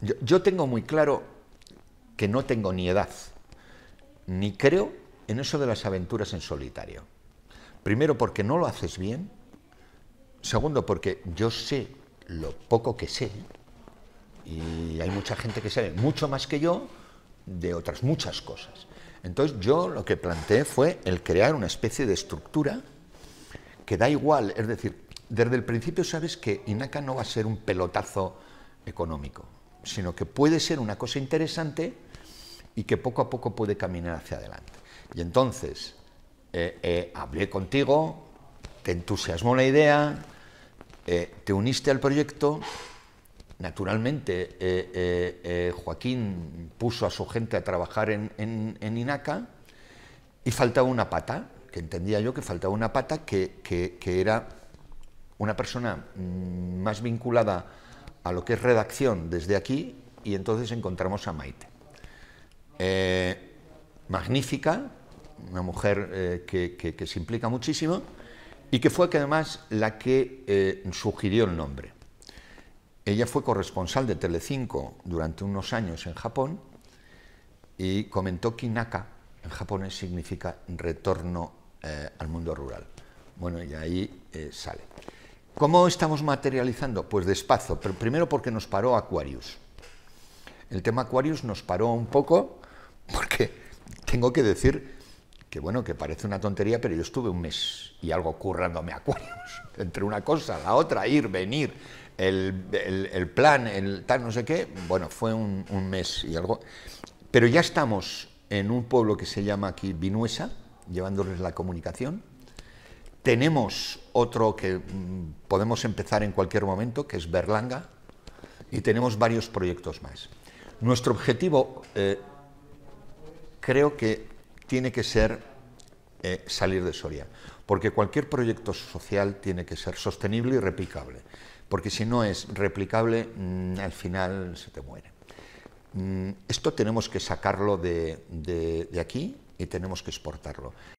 Yo, tengo muy claro que no tengo ni edad, ni creo en eso de las aventuras en solitario. Primero porque no lo haces bien, segundo porque yo sé lo poco que sé, y hay mucha gente que sabe mucho más que yo de otras muchas cosas. Entonces yo lo que planteé fue el crear una especie de estructura que da igual, es decir, desde el principio sabes que INACA no va a ser un pelotazo económico, sino que puede ser una cosa interesante y que poco a poco puede caminar hacia adelante. Y entonces, eh, eh, hablé contigo, te entusiasmó la idea, eh, te uniste al proyecto, naturalmente Joaquín puso a su gente a trabajar en, en, INACA y faltaba una pata, que entendía yo que faltaba una pata, que era una persona mm, más vinculada a lo que es redacción desde aquí y entonces encontramos a Maite. Eh, magnífica, una mujer eh, que, se implica muchísimo y que fue que además la que eh, sugirió el nombre. Ella fue corresponsal de Telecinco durante unos años en Japón y comentó que Inaka en japonés significa retorno al mundo rural. Bueno, y ahí sale. ¿Cómo estamos materializando? Pues despacio, pero primero porque nos paró Aquarius. El tema Aquarius nos paró un poco porque tengo que decir que bueno, que parece una tontería, pero yo estuve un mes y algo currándome Aquarius, entre una cosa, la otra, ir, venir, el, plan, el tal, no sé qué, bueno, fue un, un, mes y algo. Pero ya estamos en un pueblo que se llama aquí Vinuesa, llevándoles la comunicación, tenemos otro que mm, podemos empezar en cualquier momento, que es Berlanga, y tenemos varios proyectos más. Nuestro objetivo eh, creo que tiene que ser eh, salir de Soria, porque cualquier proyecto social tiene que ser sostenible y replicable, porque si no es replicable, mm, al final se te muere. Mm, esto tenemos que sacarlo de aquí y tenemos que exportarlo.